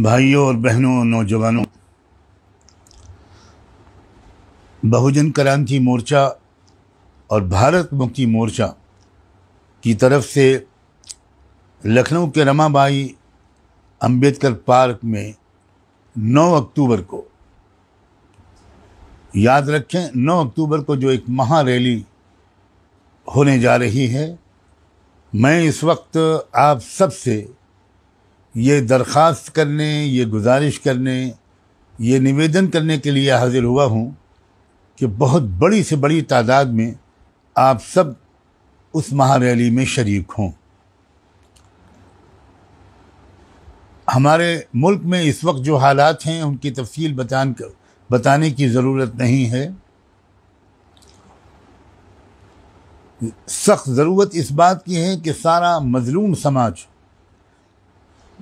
भाइयों और बहनों नौजवानों बहुजन क्रांति मोर्चा और भारत मुक्ति मोर्चा की तरफ से लखनऊ के रमाबाई अंबेडकर पार्क में 9 अक्टूबर को याद रखें 9 अक्टूबर को जो एक महा रैली होने जा रही है मैं इस वक्त आप सब से ये दरख्वास्त करने ये गुजारिश करने ये निवेदन करने के लिए हाजिर हुआ हूँ कि बहुत बड़ी से बड़ी तादाद में आप सब उस महारैली में शरीक हों हमारे मुल्क में इस वक्त जो हालात हैं उनकी तफसील बतान बताने की ज़रूरत नहीं है सख्त ज़रूरत इस बात की है कि सारा मजलूम समाज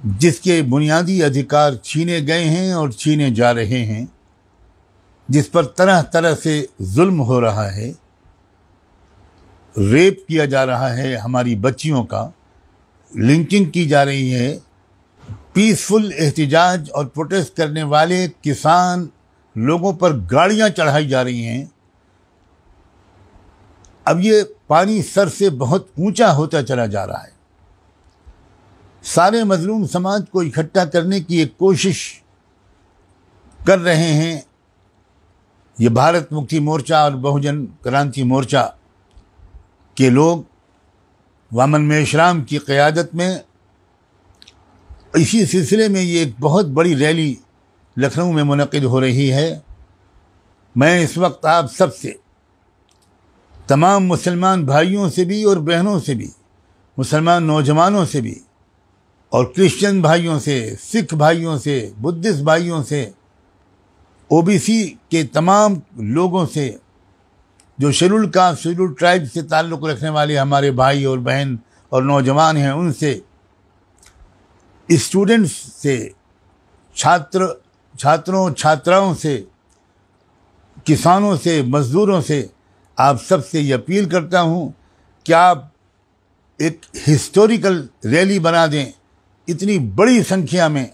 जिसके बुनियादी अधिकार छीने गए हैं और छीने जा रहे हैं जिस पर तरह तरह से जुल्म हो रहा है रेप किया जा रहा है हमारी बच्चियों का लिंचिंग की जा रही है पीसफुल एहतजाज और प्रोटेस्ट करने वाले किसान लोगों पर गाड़ियां चढ़ाई जा रही हैं अब ये पानी सर से बहुत ऊंचा होता चला जा रहा है सारे मजलूम समाज को इकट्ठा करने की एक कोशिश कर रहे हैं ये भारत मुक्ति मोर्चा और बहुजन क्रांति मोर्चा के लोग वामन मेश्राम की क़्यादत में इसी सिलसिले में ये एक बहुत बड़ी रैली लखनऊ में मुनद हो रही है मैं इस वक्त आप सब से तमाम मुसलमान भाइयों से भी और बहनों से भी मुसलमान नौजवानों से भी और क्रिश्चियन भाइयों से सिख भाइयों से बुद्धिस्ट भाइयों से ओबीसी के तमाम लोगों से जो शेड्यूल कास्ट शेड्यूल ट्राइब से ताल्लुक़ रखने वाले हमारे भाई और बहन और नौजवान हैं उनसे स्टूडेंट्स से छात्र छात्रों छात्राओं से किसानों से मज़दूरों से आप सबसे ये अपील करता हूँ कि आप एक हिस्टोरिकल रैली बना दें इतनी बड़ी संख्या में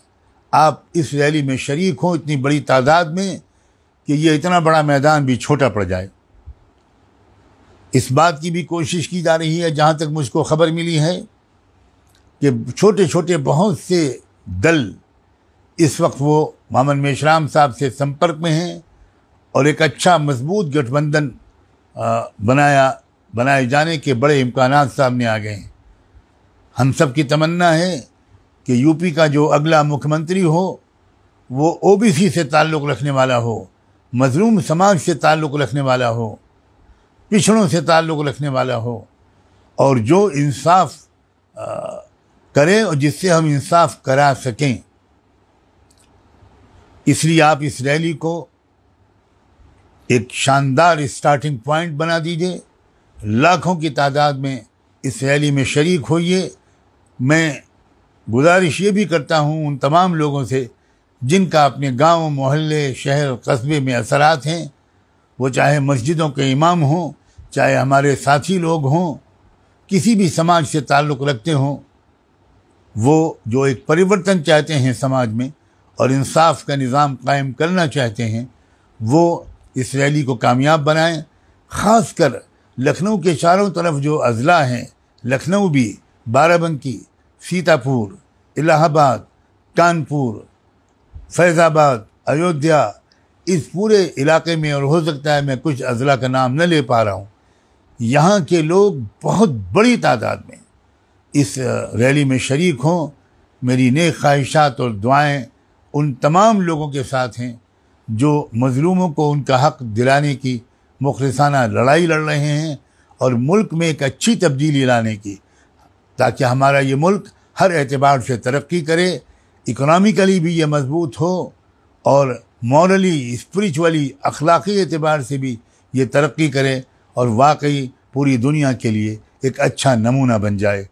आप इस रैली में शरीक हों इतनी बड़ी तादाद में कि ये इतना बड़ा मैदान भी छोटा पड़ जाए इस बात की भी कोशिश की जा रही है जहाँ तक मुझको खबर मिली है कि छोटे छोटे बहुत से दल इस वक्त वो मोहम्मद मेशराम साहब से संपर्क में हैं और एक अच्छा मजबूत गठबंधन बनाया बनाए जाने के बड़े इम्कान सामने आ गए हैं हम सब की तमन्ना है कि यूपी का जो अगला मुख्यमंत्री हो वो ओबीसी से ताल्लुक़ रखने वाला हो मजलूम समाज से ताल्लुक़ रखने वाला हो पिछड़ों से ताल्लुक़ रखने वाला हो और जो इंसाफ करें और जिससे हम इंसाफ करा सकें इसलिए आप इस रैली को एक शानदार स्टार्टिंग पॉइंट बना दीजिए लाखों की तादाद में इस रैली में शरीक होइए मैं गुजारिश ये भी करता हूँ उन तमाम लोगों से जिनका अपने गांव मोहल्ले शहर कस्बे में असरात हैं वो चाहे मस्जिदों के इमाम हों चाहे हमारे साथी लोग हों किसी भी समाज से ताल्लुक़ रखते हों वो जो एक परिवर्तन चाहते हैं समाज में और इंसाफ का निज़ाम कायम करना चाहते हैं वो इस रैली को कामयाब बनाएं ख़ास कर लखनऊ के चारों तरफ जो अजला हैं लखनऊ भी बाराबंकी सीतापुर इलाहाबाद कानपुर फैज़ाबाद अयोध्या इस पूरे इलाके में और हो सकता है मैं कुछ अजला का नाम न ले पा रहा हूँ यहाँ के लोग बहुत बड़ी तादाद में इस रैली में शरीक हों मेरी नेक ख्वाहिशात और दुआएं उन तमाम लोगों के साथ हैं जो मज़लूमों को उनका हक दिलाने की मुखलसाना लड़ाई लड़ रहे हैं और मुल्क में एक अच्छी तब्दीली लाने की ताकि हमारा ये मुल्क हर एतबार से तरक्की करे इकनॉमिकली भी ये मजबूत हो और मॉरली स्परिचुअली अखलाकी एतबार से भी ये तरक्की करे और वाकई पूरी दुनिया के लिए एक अच्छा नमूना बन जाए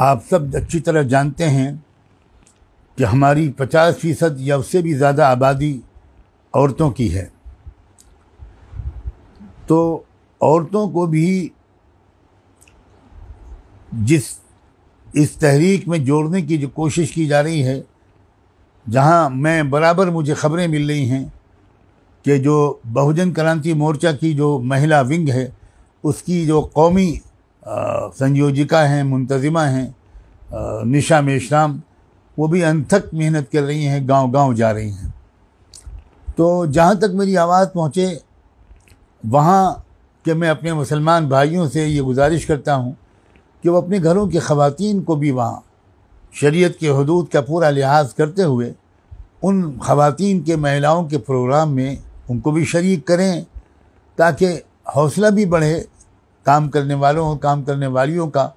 आप सब अच्छी तरह जानते हैं कि हमारी पचास फ़ीसद या उससे भी ज़्यादा आबादी औरतों की है तो औरतों को भी जिस इस तहरीक में जोड़ने की जो कोशिश की जा रही है जहां मैं बराबर मुझे खबरें मिल रही हैं कि जो बहुजन क्रांति मोर्चा की जो महिला विंग है उसकी जो कौमी संयोजिका हैं मुंतजिमा हैं निशा मेश्राम वो भी अनथक मेहनत कर रही हैं गांव-गांव जा रही हैं तो जहाँ तक मेरी आवाज़ पहुँचे वहाँ कि मैं अपने मुसलमान भाइयों से ये गुजारिश करता हूँ कि वो अपने घरों की खवतिन को भी वहाँ शरीयत के हदूद का पूरा लिहाज करते हुए उन खवतिन के महिलाओं के प्रोग्राम में उनको भी शरीक करें ताकि हौसला भी बढ़े काम करने वालों और काम करने वालियों का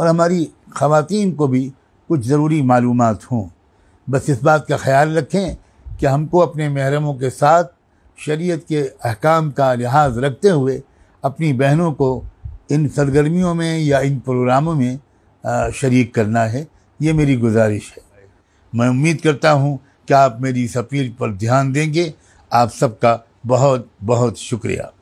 और हमारी खवतिन को भी कुछ ज़रूरी मालूम हों बस इस बात का ख्याल रखें कि हमको अपने महरमों के साथ शरीयत के अहकाम का लिहाज रखते हुए अपनी बहनों को इन सरगर्मियों में या इन प्रोग्रामों में शरीक करना है ये मेरी गुजारिश है मैं उम्मीद करता हूँ कि आप मेरी इस अपील पर ध्यान देंगे आप सबका बहुत बहुत शुक्रिया